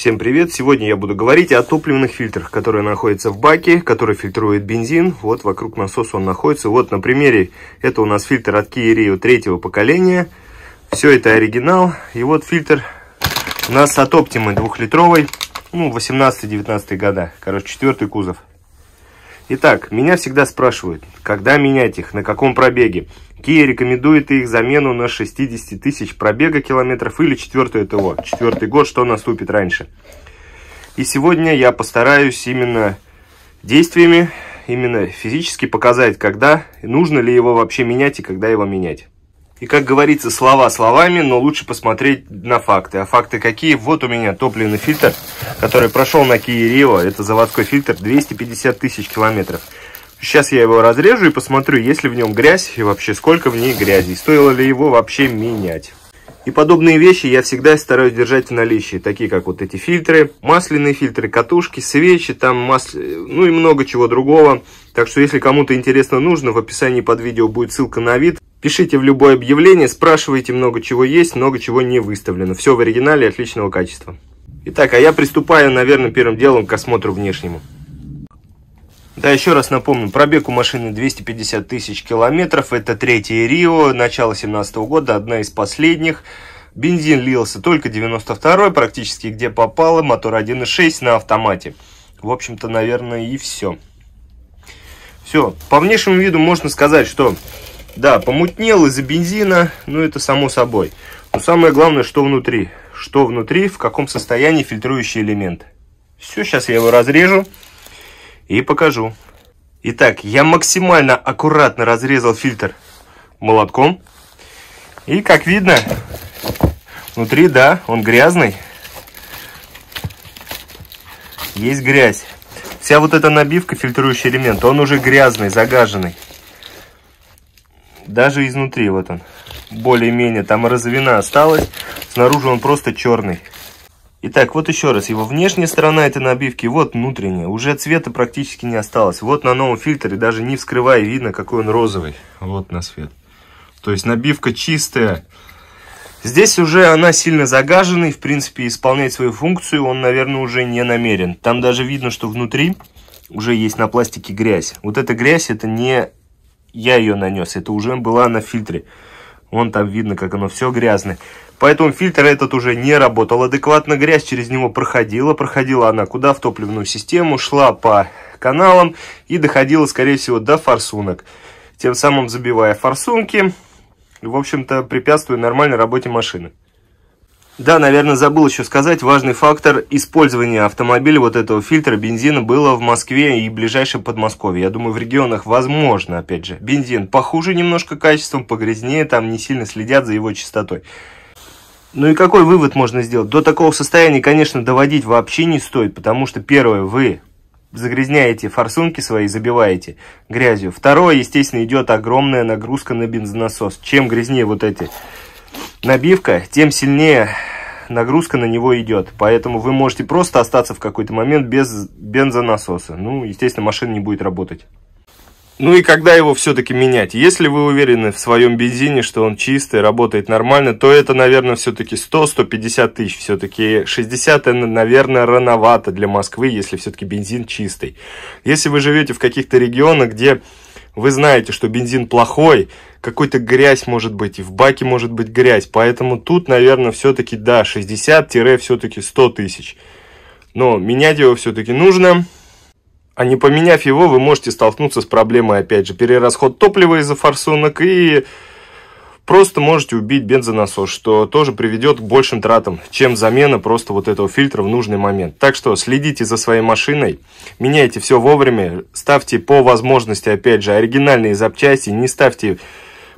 Всем привет! Сегодня я буду говорить о топливных фильтрах, которые находятся в баке, который фильтрует бензин. Вот вокруг насоса он находится. Вот на примере, это у нас фильтр от Kia Rio третьего поколения. Все это оригинал. И вот фильтр у нас от Optima двухлитровый, ну 18-19 года, короче, четвертый кузов. Итак, меня всегда спрашивают, когда менять их, на каком пробеге. Kia рекомендует их замену на 60 тысяч пробега километров или четвертое ТО. Четвертый год, что наступит раньше. И сегодня я постараюсь именно действиями, именно физически показать, когда нужно ли его вообще менять и когда его менять. И, как говорится, слова словами, но лучше посмотреть на факты. А факты какие? Вот у меня топливный фильтр, который прошел на Kia Rio. Это заводской фильтр 250 тысяч километров. Сейчас я его разрежу и посмотрю, есть ли в нем грязь и вообще сколько в ней грязи. Стоило ли его вообще менять. И подобные вещи я всегда стараюсь держать в наличии, такие как вот эти фильтры, масляные фильтры, катушки, свечи, там масл... ну и много чего другого. Так что если кому-то интересно нужно, в описании под видео будет ссылка на вид. Пишите в любое объявление, спрашивайте, много чего есть, много чего не выставлено. Все в оригинале отличного качества. Итак, а я приступаю, наверное, первым делом к осмотру внешнему. Да, еще раз напомню, пробег у машины 250 тысяч километров, это третье Рио, начало 2017 года, одна из последних. Бензин лился только 92-й, практически где попало, мотор 1.6 на автомате. В общем-то, наверное, и все. Все, по внешнему виду можно сказать, что да, помутнел из-за бензина, ну это само собой. Но самое главное, что внутри. Что внутри, в каком состоянии фильтрующий элемент. Все, сейчас я его разрежу и покажу. Итак, я максимально аккуратно разрезал фильтр молотком. И как видно, внутри, да, он грязный. Есть грязь. Вся вот эта набивка, фильтрующий элемент, он уже грязный, загаженный. Даже изнутри вот он. Более-менее там развена осталась. Снаружи он просто черный. Итак, вот еще раз, его внешняя сторона этой набивки, вот внутренняя. Уже цвета практически не осталось. Вот на новом фильтре, даже не вскрывая, видно, какой он розовый. Вот на свет. То есть набивка чистая. Здесь уже она сильно загажена и, в принципе, исполнять свою функцию он, наверное, уже не намерен. Там даже видно, что внутри уже есть на пластике грязь. Вот эта грязь, это не я ее нанес. Это уже была на фильтре. Вон там видно, как оно все грязное. Поэтому фильтр этот уже не работал адекватно. Грязь через него проходила. Проходила она куда? В топливную систему. Шла по каналам и доходила, скорее всего, до форсунок. Тем самым забивая форсунки, в общем-то, препятствуя нормальной работе машины. Да, наверное, забыл еще сказать, важный фактор использования автомобиля вот этого фильтра бензина было в Москве и ближайшем Подмосковье. Я думаю, в регионах возможно, опять же, бензин похуже немножко качеством, погрязнее, там не сильно следят за его чистотой. Ну и какой вывод можно сделать? До такого состояния, конечно, доводить вообще не стоит, потому что, первое, вы загрязняете форсунки свои, забиваете грязью. Второе, естественно, идет огромная нагрузка на бензонасос. Чем грязнее вот эти набивка, тем сильнее нагрузка на него идет. Поэтому вы можете просто остаться в какой-то момент без бензонасоса. Ну, естественно, машина не будет работать. Ну и когда его все-таки менять? Если вы уверены в своем бензине, что он чистый, работает нормально, то это, наверное, все-таки 100-150 тысяч. Все-таки 60, наверное, рановато для Москвы, если все-таки бензин чистый. Если вы живете в каких-то регионах, где вы знаете, что бензин плохой, какой-то грязь может быть, и в баке может быть грязь. Поэтому тут, наверное, все-таки, да, 60-все-таки 100 тысяч. Но менять его все-таки нужно. А не поменяв его, вы можете столкнуться с проблемой, опять же, перерасход топлива из-за форсунок и просто можете убить бензонасос, что тоже приведет к большим тратам, чем замена просто вот этого фильтра в нужный момент. Так что следите за своей машиной, меняйте все вовремя, ставьте по возможности, опять же, оригинальные запчасти, не ставьте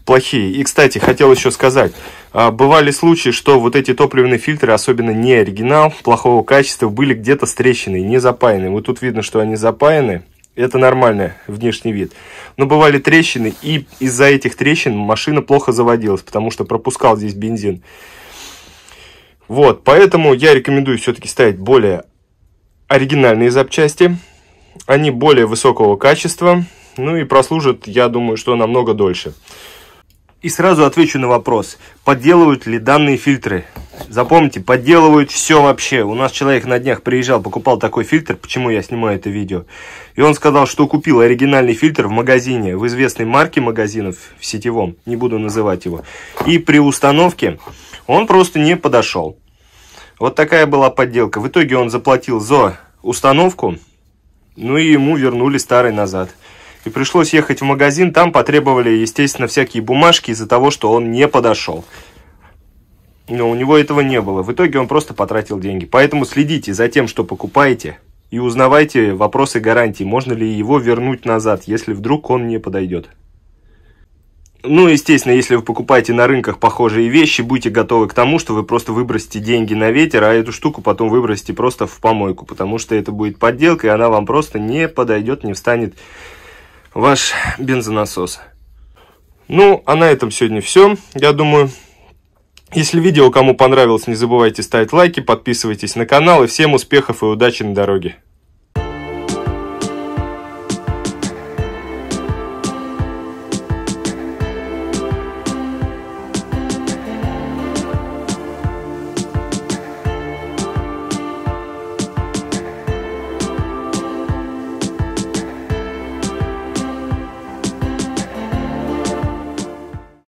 плохие. И, кстати, хотел еще сказать, а, бывали случаи, что вот эти топливные фильтры, особенно не оригинал, плохого качества, были где-то стрещены, не запаяны. Вот тут видно, что они запаяны, это нормально, внешний вид. Но бывали трещины, и из-за этих трещин машина плохо заводилась, потому что пропускал здесь бензин. Вот, поэтому я рекомендую все-таки ставить более оригинальные запчасти. Они более высокого качества, ну и прослужат, я думаю, что намного дольше. И сразу отвечу на вопрос, подделывают ли данные фильтры. Запомните, подделывают все вообще. У нас человек на днях приезжал, покупал такой фильтр, почему я снимаю это видео. И он сказал, что купил оригинальный фильтр в магазине, в известной марке магазинов, в сетевом, не буду называть его. И при установке он просто не подошел. Вот такая была подделка. В итоге он заплатил за установку, ну и ему вернули старый назад. И пришлось ехать в магазин, там потребовали, естественно, всякие бумажки из-за того, что он не подошел. Но у него этого не было. В итоге он просто потратил деньги. Поэтому следите за тем, что покупаете, и узнавайте вопросы гарантии, можно ли его вернуть назад, если вдруг он не подойдет. Ну, естественно, если вы покупаете на рынках похожие вещи, будьте готовы к тому, что вы просто выбросите деньги на ветер, а эту штуку потом выбросите просто в помойку, потому что это будет подделка, и она вам просто не подойдет, не встанет ваш бензонасос. Ну, а на этом сегодня все, я думаю. Если видео кому понравилось, не забывайте ставить лайки, подписывайтесь на канал и всем успехов и удачи на дороге.